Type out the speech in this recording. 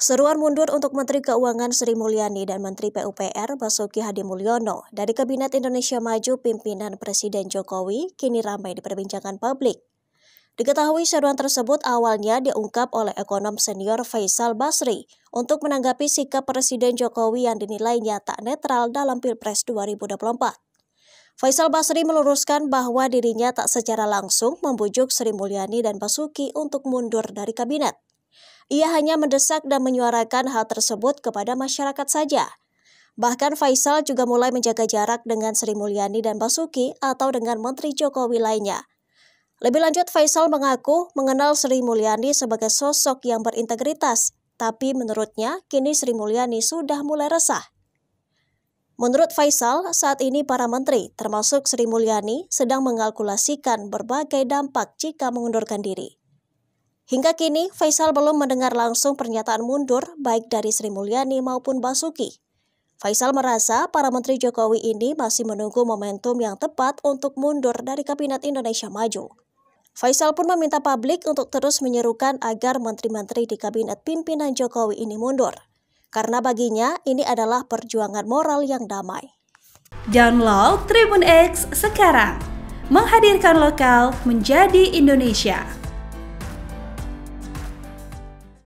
Seruan mundur untuk Menteri Keuangan Sri Mulyani dan Menteri PUPR Basuki Hadi Mulyono dari Kabinet Indonesia Maju pimpinan Presiden Jokowi kini ramai diperbincangkan publik. Diketahui seruan tersebut awalnya diungkap oleh ekonom senior Faisal Basri untuk menanggapi sikap Presiden Jokowi yang dinilainya tak netral dalam Pilpres 2024. Faisal Basri meluruskan bahwa dirinya tak secara langsung membujuk Sri Mulyani dan Basuki untuk mundur dari kabinet. Ia hanya mendesak dan menyuarakan hal tersebut kepada masyarakat saja. Bahkan Faisal juga mulai menjaga jarak dengan Sri Mulyani dan Basuki atau dengan Menteri Jokowi lainnya. Lebih lanjut, Faisal mengaku mengenal Sri Mulyani sebagai sosok yang berintegritas, tapi menurutnya kini Sri Mulyani sudah mulai resah. Menurut Faisal, saat ini para menteri, termasuk Sri Mulyani, sedang mengalkulasikan berbagai dampak jika mengundurkan diri. Hingga kini, Faisal belum mendengar langsung pernyataan mundur baik dari Sri Mulyani maupun Basuki. Faisal merasa para menteri Jokowi ini masih menunggu momentum yang tepat untuk mundur dari Kabinet Indonesia Maju. Faisal pun meminta publik untuk terus menyerukan agar menteri-menteri di Kabinet pimpinan Jokowi ini mundur. Karena baginya ini adalah perjuangan moral yang damai. Download Tribun X sekarang. Menghadirkan lokal menjadi Indonesia.